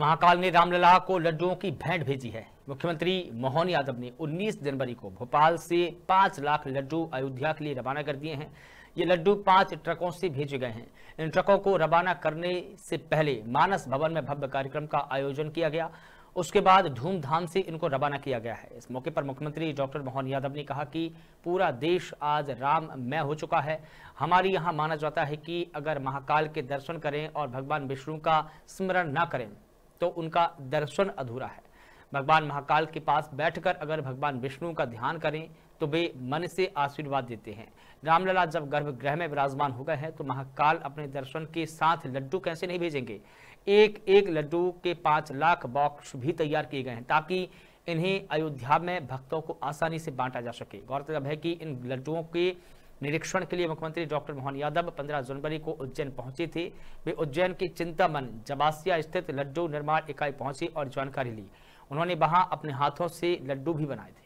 महाकाल ने रामलला को लड्डुओं की भेंट भेजी है मुख्यमंत्री मोहन यादव ने 19 जनवरी को भोपाल से 5 लाख लड्डू अयोध्या के लिए रवाना कर दिए हैं ये लड्डू पांच ट्रकों से भेजे गए हैं इन ट्रकों को रवाना करने से पहले मानस भवन में भव्य कार्यक्रम का आयोजन किया गया उसके बाद धूमधाम से इनको रवाना किया गया है इस मौके पर मुख्यमंत्री डॉक्टर मोहन यादव ने कहा कि पूरा देश आज राममय हो चुका है हमारे यहाँ माना जाता है कि अगर महाकाल के दर्शन करें और भगवान विष्णु का स्मरण न करें तो उनका दर्शन अधूरा है भगवान महाकाल के पास बैठकर अगर भगवान विष्णु का ध्यान करें तो वे मन से आशीर्वाद देते हैं रामलला जब गर्भगृह में विराजमान हो गए हैं तो महाकाल अपने दर्शन के साथ लड्डू कैसे नहीं भेजेंगे एक एक लड्डू के पाँच लाख बॉक्स भी तैयार किए गए हैं ताकि इन्हें अयोध्या में भक्तों को आसानी से बांटा जा सके गौरतलब है कि इन लड्डुओं के निरीक्षण के लिए मुख्यमंत्री डॉक्टर मोहन यादव 15 जनवरी को उज्जैन पहुंचे थे वे उज्जैन के चिंतामन जबासिया स्थित लड्डू निर्माण इकाई पहुंची और जानकारी ली उन्होंने वहां अपने हाथों से लड्डू भी बनाए थे